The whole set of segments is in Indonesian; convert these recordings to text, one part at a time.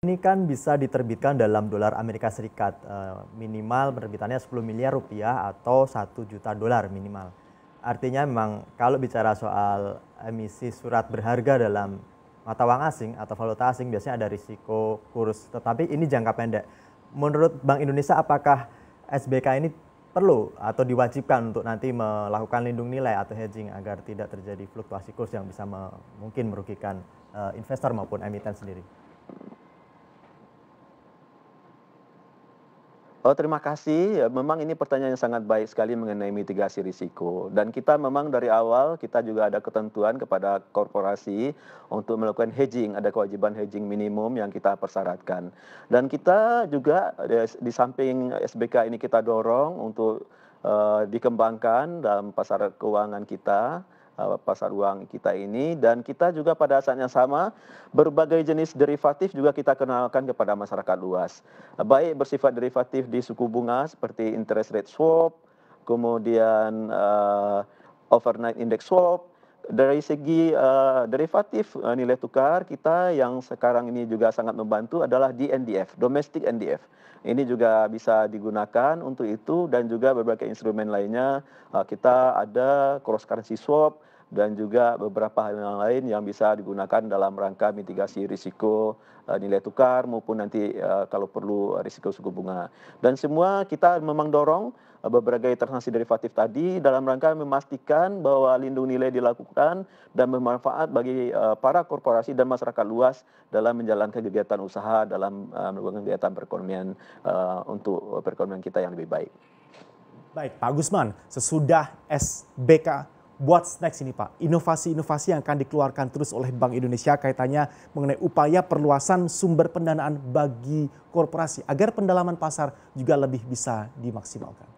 Ini kan bisa diterbitkan dalam dolar Amerika Serikat eh, minimal penerbitannya 10 miliar rupiah atau 1 juta dolar minimal. Artinya memang kalau bicara soal emisi surat berharga dalam mata uang asing atau valuta asing biasanya ada risiko kurs. Tetapi ini jangka pendek. Menurut Bank Indonesia apakah SBK ini perlu atau diwajibkan untuk nanti melakukan lindung nilai atau hedging agar tidak terjadi fluktuasi kurs yang bisa mungkin merugikan eh, investor maupun emiten sendiri? Oh, terima kasih. Ya, memang ini pertanyaan yang sangat baik sekali mengenai mitigasi risiko. Dan kita memang dari awal kita juga ada ketentuan kepada korporasi untuk melakukan hedging. Ada kewajiban hedging minimum yang kita persyaratkan. Dan kita juga ya, di samping SBK ini kita dorong untuk uh, dikembangkan dalam pasar keuangan kita Eh, pasar uang kita ini dan kita juga pada saat yang sama berbagai jenis derivatif juga kita kenalkan kepada masyarakat luas. Baik bersifat derivatif di suku bunga seperti interest rate swap, kemudian uh, overnight index swap dari segi uh, derivatif uh, nilai tukar kita yang sekarang ini juga sangat membantu adalah NDF, domestic NDF. Ini juga bisa digunakan untuk itu dan juga berbagai instrumen lainnya. Uh, kita ada cross currency swap, dan juga beberapa hal yang lain yang bisa digunakan dalam rangka mitigasi risiko eh, nilai tukar maupun nanti eh, kalau perlu risiko suku bunga. Dan semua kita memang dorong eh, berbagai transaksi derivatif tadi dalam rangka memastikan bahwa lindung nilai dilakukan dan bermanfaat bagi para korporasi dan masyarakat luas dalam menjalankan kegiatan usaha dalam melakukan kegiatan perekonomian untuk perekonomian kita yang lebih baik. Baik, Pak Gusman, sesudah SBK buat next ini Pak? Inovasi-inovasi yang akan dikeluarkan terus oleh Bank Indonesia kaitannya mengenai upaya perluasan sumber pendanaan bagi korporasi agar pendalaman pasar juga lebih bisa dimaksimalkan.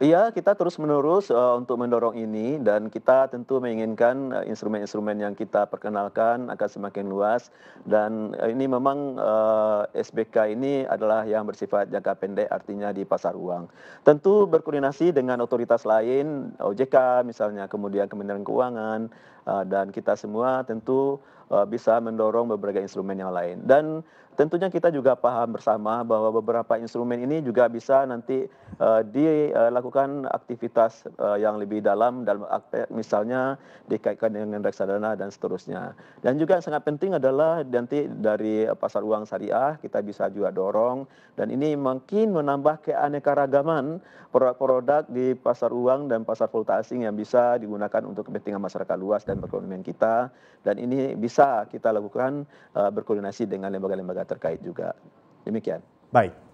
Iya, kita terus menerus uh, untuk mendorong ini dan kita tentu menginginkan instrumen eh, instrumen-instrumen yang kita perkenalkan akan semakin luas dan uh, ini memang uh, SBK ini adalah yang bersifat jangka pendek artinya di pasar uang. Tentu berkoordinasi dengan otoritas lain, OJK misalnya, kemudian Kementerian Keuangan uh, dan kita semua tentu Eh, bisa mendorong beberapa instrumen yang lain. Dan tentunya kita juga paham bersama bahwa beberapa instrumen ini juga bisa nanti uh, dilakukan aktivitas uh, yang lebih dalam dalam misalnya dikaitkan dengan reksadana dan seterusnya. Dan juga yang sangat penting adalah nanti dari pasar uang syariah kita bisa juga dorong dan ini mungkin menambah keanekaragaman produk-produk di pasar uang dan pasar valuta asing yang bisa digunakan untuk kepentingan masyarakat luas dan perekonomian kita dan ini bisa bisa kita lakukan eh, berkoordinasi dengan lembaga lembaga terkait juga demikian baik